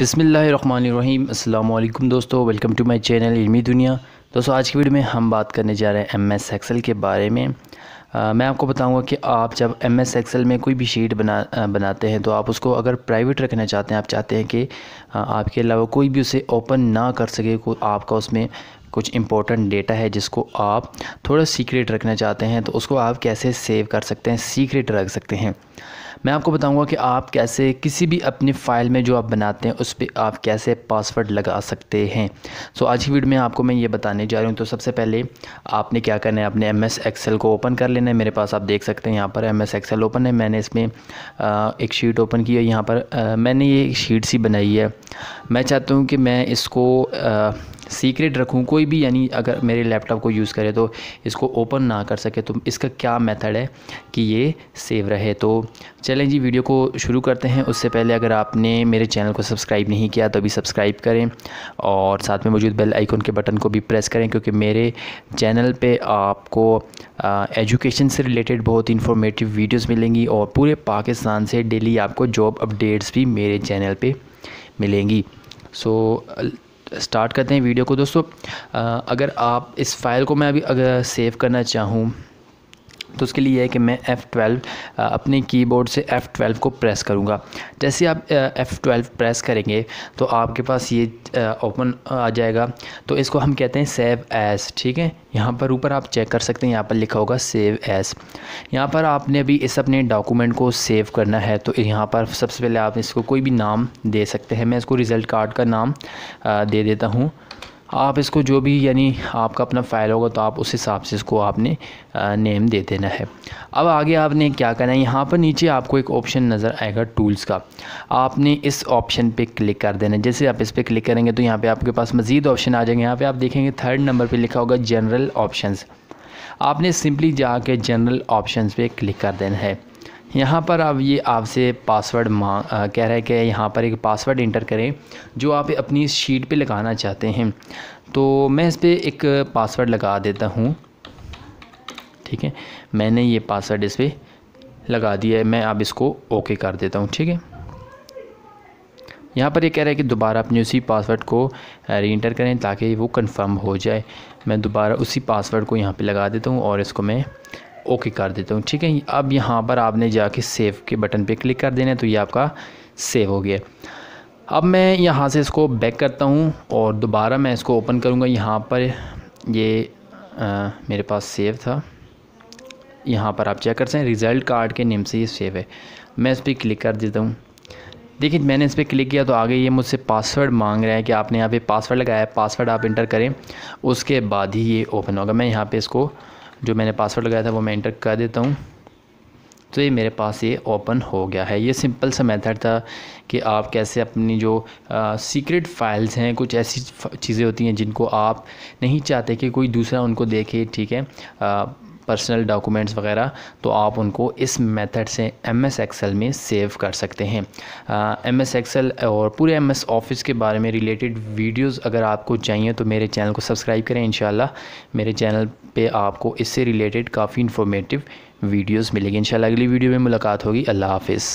बसमीम् अल्लाम दोस्तों welcome to my channel Ilmi Duniya दोस्तों आज की वीडियो में हम बात करने जा रहे हैं एम एस एक्सल के बारे में आ, मैं आपको बताऊंगा कि आप जब एम एस एक्सल में कोई भी शीट बना आ, बनाते हैं तो आप उसको अगर प्राइवेट रखना चाहते हैं आप चाहते हैं कि आ, आपके अलावा कोई भी उसे ओपन ना कर सके को आपका उसमें कुछ इंपॉर्टेंट डेटा है जिसको आप थोड़ा सीक्रेट रखना चाहते हैं तो उसको आप कैसे सेव कर सकते हैं सीक्रेट रख सकते हैं मैं आपको बताऊंगा कि आप कैसे किसी भी अपनी फ़ाइल में जो आप बनाते हैं उस पर आप कैसे पासवर्ड लगा सकते हैं सो so, आज की वीडियो में आपको मैं ये बताने जा रही हूँ तो सबसे पहले आपने क्या करना है अपने एम एस को ओपन कर लेना है मेरे पास आप देख सकते हैं यहाँ पर एम एस ओपन है मैंने इसमें एक शीट ओपन की है यहाँ पर मैंने ये एक शीट सी बनाई है मैं चाहता हूँ कि मैं इसको सीक्रेट रखूँ कोई भी यानी अगर मेरे लैपटॉप को यूज़ करे तो इसको ओपन ना कर सके तो इसका क्या मेथड है कि ये सेव रहे तो चलें जी वीडियो को शुरू करते हैं उससे पहले अगर आपने मेरे चैनल को सब्सक्राइब नहीं किया तो अभी सब्सक्राइब करें और साथ में मौजूद बेल आइकन के बटन को भी प्रेस करें क्योंकि मेरे चैनल पर आपको एजुकेशन से रिलेटेड बहुत इन्फॉर्मेटिव वीडियोज़ मिलेंगी और पूरे पाकिस्तान से डेली आपको जॉब अपडेट्स भी मेरे चैनल पर मिलेंगी सो so, स्टार्ट करते हैं वीडियो को दोस्तों अगर आप इस फाइल को मैं अभी अगर सेव करना चाहूँ तो उसके लिए यह है कि मैं F12 अपने कीबोर्ड से F12 को प्रेस करूँगा जैसे आप F12 प्रेस करेंगे तो आपके पास ये ओपन आ जाएगा तो इसको हम कहते हैं सेव एस ठीक है यहाँ पर ऊपर आप चेक कर सकते हैं यहाँ पर लिखा होगा सेव एस यहाँ पर आपने अभी इस अपने डॉक्यूमेंट को सेव करना है तो यहाँ पर सबसे पहले आप इसको कोई भी नाम दे सकते हैं मैं इसको रिज़ल्ट कार्ड का नाम दे देता हूँ आप इसको जो भी यानी आपका अपना फ़ाइल होगा तो आप उस हिसाब से इसको आपने नेम दे देना है अब आगे आपने क्या करना है यहाँ पर नीचे आपको एक ऑप्शन नज़र आएगा टूल्स का आपने इस ऑप्शन पे क्लिक कर देना जैसे आप इस पर क्लिक करेंगे तो यहाँ पे आपके पास मज़ीद ऑप्शन आ जाएंगे यहाँ पे आप देखेंगे थर्ड नंबर पर लिखा होगा जनरल ऑप्शन आपने सिंपली जा जनरल ऑप्शन पर क्लिक कर देना है यहाँ पर अब ये आपसे पासवर्ड मांग कह रहे हैं कि यहाँ पर एक पासवर्ड इंटर करें जो आप अपनी शीट पे लगाना चाहते हैं तो मैं इस पर एक पासवर्ड लगा देता हूँ ठीक है मैंने ये पासवर्ड इस पर लगा दिया है मैं अब इसको ओके कर देता हूँ ठीक है यहाँ पर ये कह रहा है कि दोबारा अपने उसी पासवर्ड को री इंटर करें ताकि वो कंफर्म हो जाए मैं दोबारा उसी पासवर्ड को यहाँ पे लगा देता हूँ और इसको मैं ओके कर देता हूँ ठीक है अब यहाँ पर आपने जाके सेव के बटन पे क्लिक कर देना है तो ये आपका सेव हो गया अब मैं यहाँ से इसको बैक करता हूँ और दोबारा मैं इसको ओपन करूँगा यहाँ पर ये आ, मेरे पास सेव था यहाँ पर आप चेक कर सकते हैं रिज़ल्ट कार्ड के नेम से ये सेव है मैं इस पर क्लिक कर देता हूँ देखिए मैंने इस पर क्लिक किया तो आगे ये मुझसे पासवर्ड मांग रहा है कि आपने यहाँ पे पासवर्ड लगाया है पासवर्ड आप इंटर करें उसके बाद ही ये ओपन होगा मैं यहाँ पे इसको जो मैंने पासवर्ड लगाया था वो मैं इंटर कर देता हूँ तो ये मेरे पास ये ओपन हो गया है ये सिंपल सा मेथड था कि आप कैसे अपनी जो सीक्रेट फाइल्स हैं कुछ ऐसी चीज़ें होती हैं जिनको आप नहीं चाहते कि कोई दूसरा उनको देखे ठीक है आ, पर्सनल डॉक्यूमेंट्स वगैरह तो आप उनको इस मेथड से एम एस एक्सेल में सेव कर सकते हैं एम एस एक्सेल और पूरे एम एस ऑफिस के बारे में रिलेटेड वीडियोस अगर आपको चाहिए तो मेरे चैनल को सब्सक्राइब करें इन मेरे चैनल पे आपको इससे रिलेटेड काफ़ी इन्फॉर्मेटिव वीडियोस मिलेगी इन अगली वीडियो में मुलाकात होगी अल्लाह हाफिज़